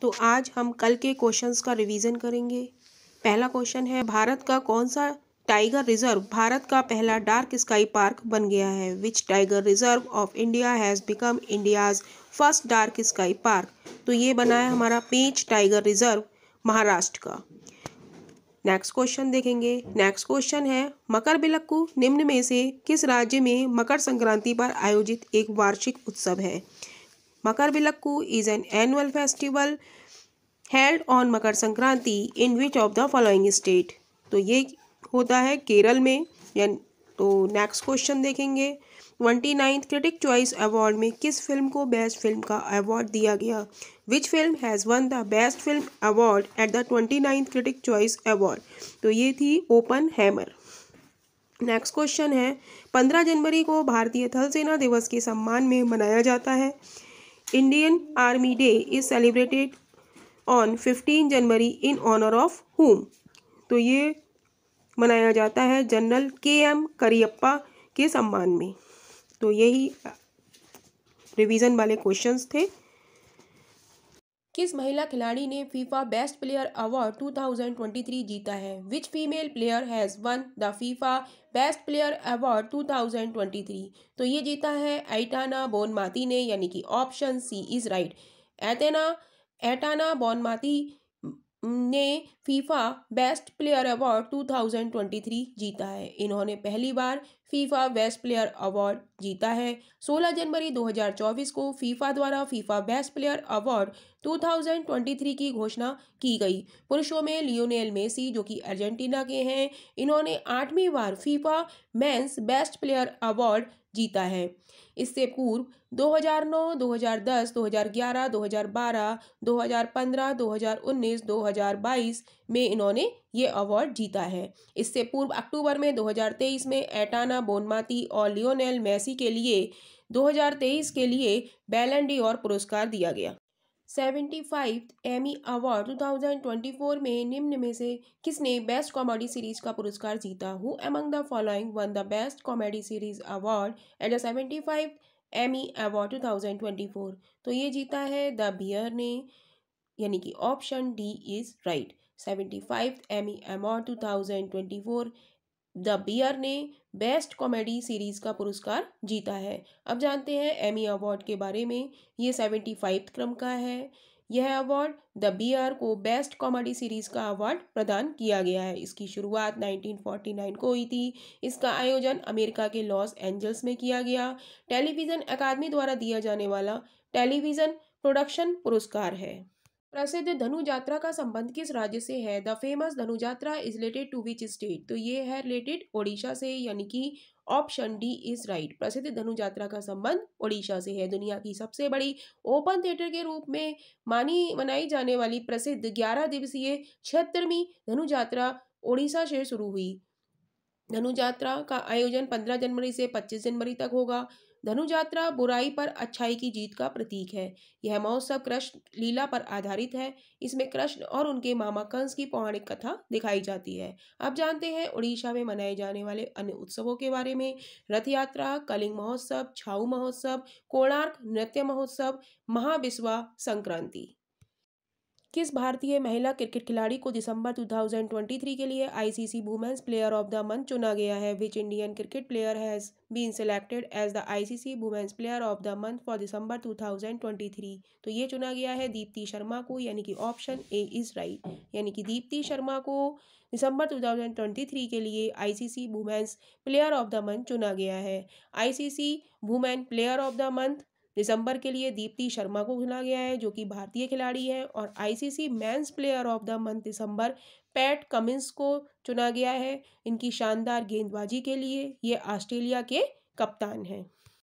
तो आज हम कल के क्वेश्चंस का रिवीजन करेंगे पहला क्वेश्चन है भारत का कौन सा टाइगर रिजर्व भारत का पहला डार्क स्काई पार्क बन गया है which tiger reserve of India has become India's first dark sky park तो ये बना है हमारा पेंच टाइगर रिजर्व महाराष्ट्र का नेक्स्ट क्वेश्चन देखेंगे नेक्स्ट क्वेश्चन है मकर बिलक्कू निम्न में से किस राज्य में मकर संक्रांति पर आयोजित एक वार्षिक उत्सव है Makar Vilakku is an annual festival held on Makar Sankranti in which of the following state तो ये होता है केरल में या तो नेक्स्ट क्वेश्चन देखेंगे twenty ninth critic choice award में किस फिल्म को बेस्ट फिल्म का अवार्ड दिया गया which film has won the best film award at the twenty ninth critic choice award तो ये थी ओपन हैमर नेक्स्ट क्वेश्चन है पंद्रह जनवरी को भारतीय थल सेना दिवस के सम्मान में मनाया जाता है Indian army day is celebrated on fifteen January in honour of whom तो ये मनाया जाता है जनरल के एम करियप्पा के सम्मान में तो यही रिवीजन वाले क्वेश्चंस थे किस महिला खिलाड़ी ने फीफा बेस्ट प्लेयर अवार्ड 2023 जीता है which female player has won the FIFA best player award 2023 तो ये जीता है ऐटाना बोनमाती ने यानी कि option C is right Aitana Aitana Bonmati ने फीफा बेस्ट प्लेयर अवार्ड 2023 जीता है इन्होंने पहली बार फीफा बेस्ट प्लेयर अवार्ड जीता है 16 जनवरी 2024 को फीफा द्वारा फीफा बेस्ट प्लेयर अवार्ड 2023 की घोषणा की गई पुरुषों में लियोनेल मेसी जो कि अर्जेंटीना के हैं इन्होंने आठवीं बार FIFA men's best player award जीता है इससे पूर्व 2009, 2010, 2011, 2012, 2015, 2019, 2022 में इन्होंने ये अवार्ड जीता है इससे पूर्व अक्टूबर में 2023 में एटाना बोनमाती और लियोनेल मेसी के लिए 2023 के लिए बैलेंडी और पुरस्कार दिया गया सेवेंटी फाइव एमी अवार्ड 2024 में निम्न में से किसने बेस्ट कॉमेडी सीरीज का पुरस्कार जीता who among the following won the best comedy series award at the seventy fifth Emmy award 2024 तो ये जीता है द बियर ने यानी कि option D is right seventy fifth Emmy award for the bear ने बेस्ट कॉमेडी सीरीज़ का पुरस्कार जीता है अब जानते हैं एमी अवार्ड के बारे में ये सेवेंटी फाइव क्रम का है यह अवार्ड द बी आर को बेस्ट कॉमेडी सीरीज़ का अवार्ड प्रदान किया गया है इसकी शुरुआत 1949 को हुई थी इसका आयोजन अमेरिका के लॉस एंजल्स में किया गया टेलीविज़न अकादमी द्वारा दिया जाने वाला टेलीविज़न प्रोडक्शन पुरस्कार है प्रसिद्ध धनु यात्रा का संबंध किस राज्य से है the famous Dhanu Yatra is related to which state तो ये है रिलेटेड ओडिशा से यानी कि ऑप्शन डी इज राइट प्रसिद्ध धनु यात्रा का संबंध ओडिशा से है दुनिया की सबसे बड़ी ओपन थिएटर के रूप में मानी मनाई जाने वाली प्रसिद्ध ग्यारह दिवसीय छिहत्तरवीं धनु यात्रा ओडिशा से शुरू हुई धनु यात्रा का आयोजन पंद्रह जनवरी से पच्चीस जनवरी तक होगा धनु यात्रा बुराई पर अच्छाई की जीत का प्रतीक है यह महोत्सव कृष्ण लीला पर आधारित है इसमें कृष्ण और उनके मामा कंस की पौराणिक कथा दिखाई जाती है अब जानते हैं उड़ीसा में मनाए जाने वाले अन्य उत्सवों के बारे में रथ यात्रा कलिंग महोत्सव छाऊ महोत्सव कोणार्क नृत्य महोत्सव महाविश्वा संक्रांति किस भारतीय महिला क्रिकेट खिलाड़ी को दिसंबर 2023 के लिए ICC women's player of the month चुना गया है which Indian cricket player has been selected as the ICC women's player of the month for December 2023 तो ये चुना गया है दीप्ति शर्मा को यानी कि ऑप्शन ए इज़ राइट यानी कि दीप्ति शर्मा को दिसंबर 2023 के लिए ICC women's player of the month चुना गया है ICC women player of the month दिसंबर के लिए दीप्ति शर्मा को चुना गया है जो कि भारतीय खिलाड़ी हैं और ICC men's player of the month December Pat Cummins को चुना गया है इनकी शानदार गेंदबाजी के लिए ये ऑस्ट्रेलिया के कप्तान हैं